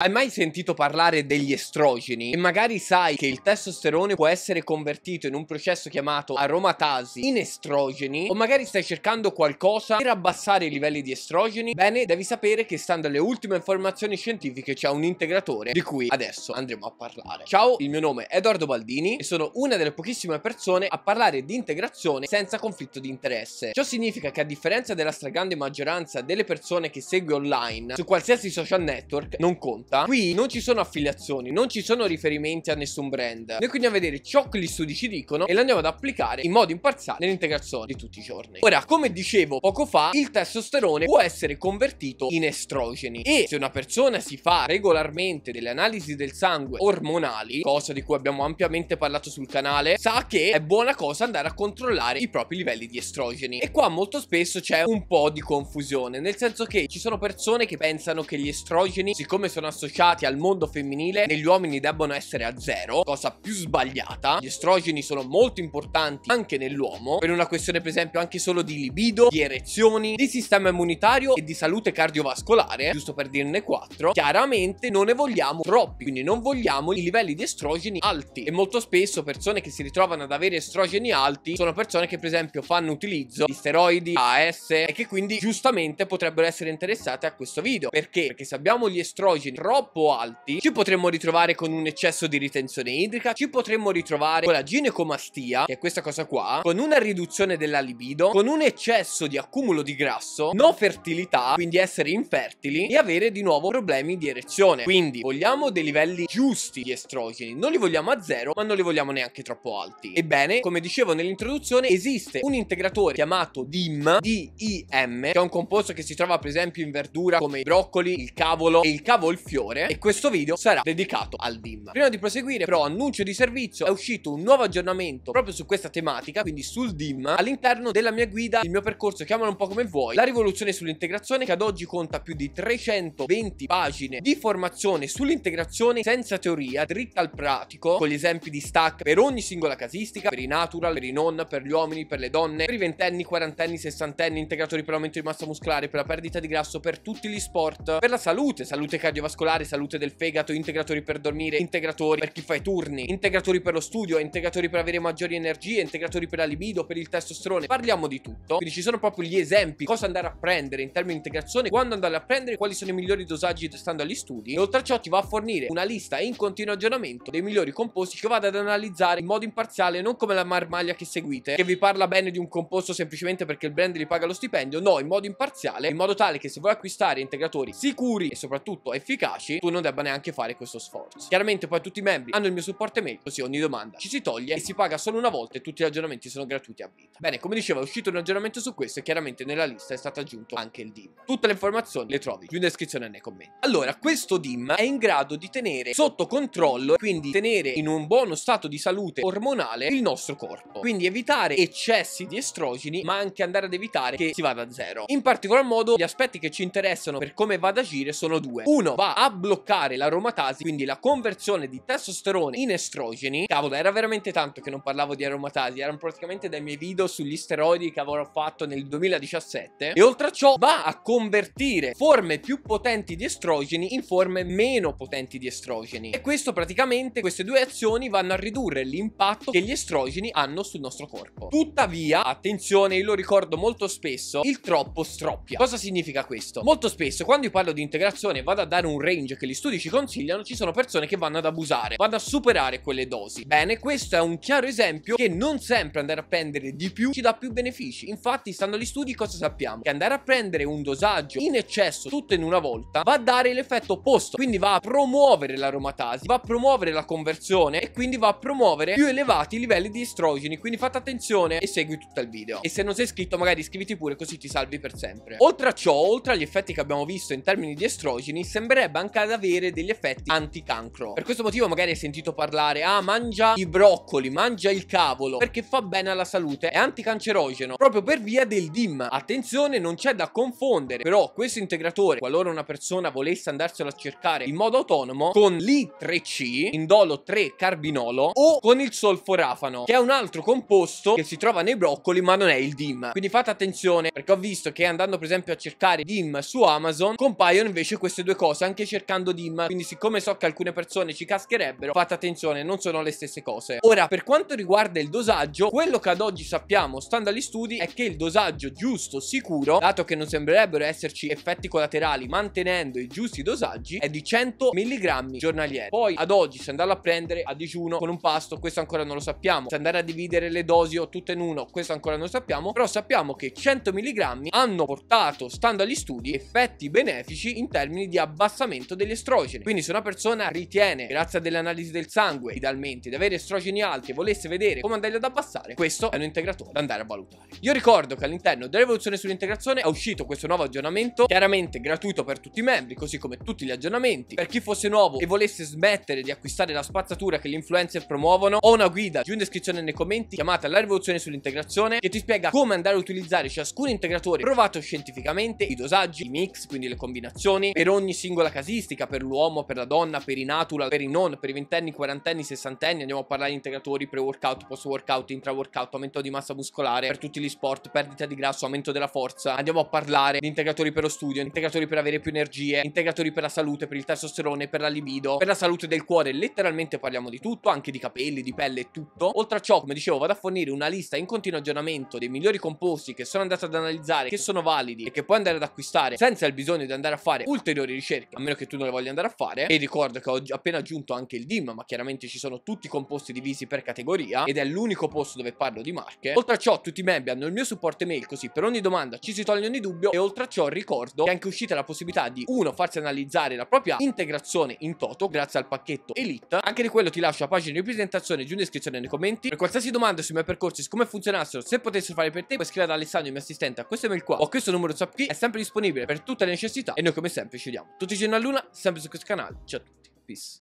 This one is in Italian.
Hai mai sentito parlare degli estrogeni? E magari sai che il testosterone può essere convertito in un processo chiamato aromatasi in estrogeni? O magari stai cercando qualcosa per abbassare i livelli di estrogeni? Bene, devi sapere che stando alle ultime informazioni scientifiche c'è un integratore di cui adesso andremo a parlare. Ciao, il mio nome è Edoardo Baldini e sono una delle pochissime persone a parlare di integrazione senza conflitto di interesse. Ciò significa che a differenza della stragrande maggioranza delle persone che segui online, su qualsiasi social network non conta tenuta, qui non ci sono affiliazioni, non ci sono riferimenti a nessun brand. Noi quindi andiamo a vedere ciò che gli studi ci dicono e lo andiamo ad applicare in modo imparziale nell'integrazione di tutti i giorni. Ora, come dicevo poco fa, il testosterone può essere convertito in estrogeni e se una persona si fa regolarmente delle analisi del sangue ormonali, cosa di cui abbiamo ampiamente parlato sul canale, sa che è buona cosa andare a controllare i propri livelli di estrogeni. E qua molto spesso c'è un po' di confusione, nel senso che ci sono persone che pensano che gli estrogeni, siccome sono associati associati al mondo femminile negli uomini debbano essere a zero, cosa più sbagliata. Gli estrogeni sono molto importanti anche nell'uomo, per una questione per esempio anche solo di libido, di erezioni, di sistema immunitario e di salute cardiovascolare, giusto per dirne quattro. Chiaramente non ne vogliamo troppi, quindi non vogliamo i livelli di estrogeni alti e molto spesso persone che si ritrovano ad avere estrogeni alti sono persone che per esempio fanno utilizzo di steroidi, AS e che quindi giustamente potrebbero essere interessate a questo video. Perché? Perché se abbiamo gli estrogeni troppo troppo alti, ci potremmo ritrovare con un eccesso di ritenzione idrica, ci potremmo ritrovare con la ginecomastia, che è questa cosa qua, con una riduzione della libido, con un eccesso di accumulo di grasso, non fertilità, quindi essere infertili e avere di nuovo problemi di erezione. Quindi vogliamo dei livelli giusti di estrogeni, non li vogliamo a zero, ma non li vogliamo neanche troppo alti. Ebbene, come dicevo nell'introduzione, esiste un integratore chiamato DIM, D-I-M, che è un composto che si trova per esempio in verdura come i broccoli, il cavolo e il cavolfiore migliore e questo video sarà dedicato al DIM. Prima di proseguire però annuncio di servizio è uscito un nuovo aggiornamento proprio su questa tematica, quindi sul DIM, all'interno della mia guida, il mio percorso, chiamalo un po' come vuoi, la rivoluzione sull'integrazione che ad oggi conta più di 320 pagine di formazione sull'integrazione senza teoria, dritta al pratico, con gli esempi di stack per ogni singola casistica, per i natural, per i non, per gli uomini, per le donne, per i ventenni, quarantenni, sessantenni, integratori per l'aumento di massa muscolare, per la perdita di grasso, per tutti gli sport, per la salute, salute cardiovascolare, muscolare, salute del fegato, integratori per dormire, integratori per chi fa i turni, integratori per lo studio, integratori per avere maggiori energie, integratori per la libido, per il testosterone. Parliamo di tutto. Quindi ci sono proprio gli esempi, cosa andare a prendere in termini di integrazione, quando andare a prendere, quali sono i migliori dosaggi testando agli studi. E oltre a ciò ti va a fornire una lista in continuo aggiornamento dei migliori composti che vado ad analizzare in modo imparziale, non come la marmaglia che seguite, che vi parla bene di un composto semplicemente perché il brand gli paga lo stipendio, no, in modo imparziale, in modo tale che se vuoi acquistare integratori sicuri e soprattutto efficaci, efficaci tu non debba neanche fare questo sforzo. Chiaramente poi tutti i membri hanno il mio supporto email, così ogni domanda ci si toglie e si paga solo una volta e tutti gli aggiornamenti sono gratuiti a vita. Bene, come dicevo è uscito un aggiornamento su questo e chiaramente nella lista è stato aggiunto anche il DIM. Tutte le informazioni le trovi più in descrizione e nei commenti. Allora, questo DIM è in grado di tenere sotto controllo, quindi tenere in un buono stato di salute ormonale il nostro corpo. Quindi evitare eccessi di estrogeni, ma anche andare ad evitare che si vada a zero. In particolar modo gli aspetti che ci interessano per come va ad agire sono due. Uno va a bloccare l'aromatasi, quindi la conversione di testosterone in estrogeni. Cavolo, era veramente tanto che non parlavo di aromatasi, erano praticamente dai miei video sugli steroidi che avevo fatto nel 2017. E oltre a ciò va a convertire forme più potenti di estrogeni in forme meno potenti di estrogeni. E questo praticamente, queste due azioni vanno a ridurre l'impatto che gli estrogeni hanno sul nostro corpo. Tuttavia, attenzione, io lo ricordo molto spesso, il troppo stroppia. Cosa significa questo? Molto spesso quando io parlo di integrazione vado a dare un range che gli studi ci consigliano, ci sono persone che vanno ad abusare, vanno a superare quelle dosi. Bene, questo è un chiaro esempio che non sempre andare a prendere di più ci dà più benefici. Infatti, stando agli studi, cosa sappiamo? Che andare a prendere un dosaggio in eccesso tutto in una volta va a dare l'effetto opposto, quindi va a promuovere l'aromatasi, va a promuovere la conversione e quindi va a promuovere più elevati livelli di estrogeni. Quindi fate attenzione e segui tutto il video. E se non sei iscritto, magari iscriviti pure così ti salvi per sempre. Oltre a ciò, oltre agli effetti che abbiamo visto in termini di estrogeni, sembrerebbe potrebbe anche avere degli effetti anticancro. Per questo motivo magari hai sentito parlare, ah mangia i broccoli, mangia il cavolo, perché fa bene alla salute, è anticancerogeno, proprio per via del DIM. Attenzione, non c'è da confondere, però questo integratore, qualora una persona volesse andarselo a cercare in modo autonomo, con l'I3C, indolo 3 carbinolo, o con il solforafano, che è un altro composto che si trova nei broccoli ma non è il DIM. Quindi fate attenzione, perché ho visto che andando per esempio a cercare DIM su Amazon, compaiono invece queste due cose, anche cercando Dim Quindi siccome so che alcune persone ci cascherebbero Fate attenzione non sono le stesse cose Ora per quanto riguarda il dosaggio Quello che ad oggi sappiamo stando agli studi È che il dosaggio giusto sicuro Dato che non sembrerebbero esserci effetti collaterali Mantenendo i giusti dosaggi È di 100 mg giornalieri Poi ad oggi se andarlo a prendere a digiuno con un pasto Questo ancora non lo sappiamo Se andare a dividere le dosi o tutte in uno Questo ancora non lo sappiamo Però sappiamo che 100 mg hanno portato stando agli studi Effetti benefici in termini di abbassamento aumento degli estrogeni. Quindi se una persona ritiene, grazie a delle analisi del sangue, idealmente, di avere estrogeni alti e volesse vedere come andarli ad abbassare, questo è un integratore da andare a valutare. Io ricordo che all'interno della rivoluzione sull'integrazione è uscito questo nuovo aggiornamento, chiaramente gratuito per tutti i membri, così come tutti gli aggiornamenti. Per chi fosse nuovo e volesse smettere di acquistare la spazzatura che gli influencer promuovono, ho una guida giù in descrizione nei commenti chiamata La rivoluzione sull'integrazione che ti spiega come andare a utilizzare ciascun integratore provato scientificamente, i dosaggi, i mix, quindi le combinazioni, per ogni singola casella casistica per l'uomo, per la donna, per i natura, per i non, per i ventenni, quarantenni, sessantenni, andiamo a parlare di integratori, pre-workout, post-workout, intra-workout, aumento di massa muscolare, per tutti gli sport, perdita di grasso, aumento della forza, andiamo a parlare di integratori per lo studio, integratori per avere più energie, integratori per la salute, per il testosterone, per la libido, per la salute del cuore, letteralmente parliamo di tutto, anche di capelli, di pelle, e tutto. Oltre a ciò, come dicevo, vado a fornire una lista in continuo aggiornamento dei migliori composti che sono andato ad analizzare, che sono validi e che puoi andare ad acquistare senza il bisogno di andare a fare ulteriori ricerche, a meno che che tu non le voglia andare a fare e ricordo che ho appena aggiunto anche il DIM ma chiaramente ci sono tutti i composti divisi per categoria ed è l'unico posto dove parlo di marche oltre a ciò tutti i membri hanno il mio supporto email così per ogni domanda ci si toglie ogni dubbio e oltre a ciò ricordo che è anche uscita la possibilità di uno farsi analizzare la propria integrazione in toto grazie al pacchetto Elite anche di quello ti lascio la pagina di presentazione giù in descrizione nei commenti per qualsiasi domanda sui miei percorsi su come funzionassero se potessero fare per te puoi scrivere ad Alessandro il mio assistente a questo email qua o a questo numero WhatsApp qui è sempre disponibile per tutte le necessità e noi come sempre ci vediamo tutti i giorni alla luna, sempre su questo canale. Ciao a tutti, peace.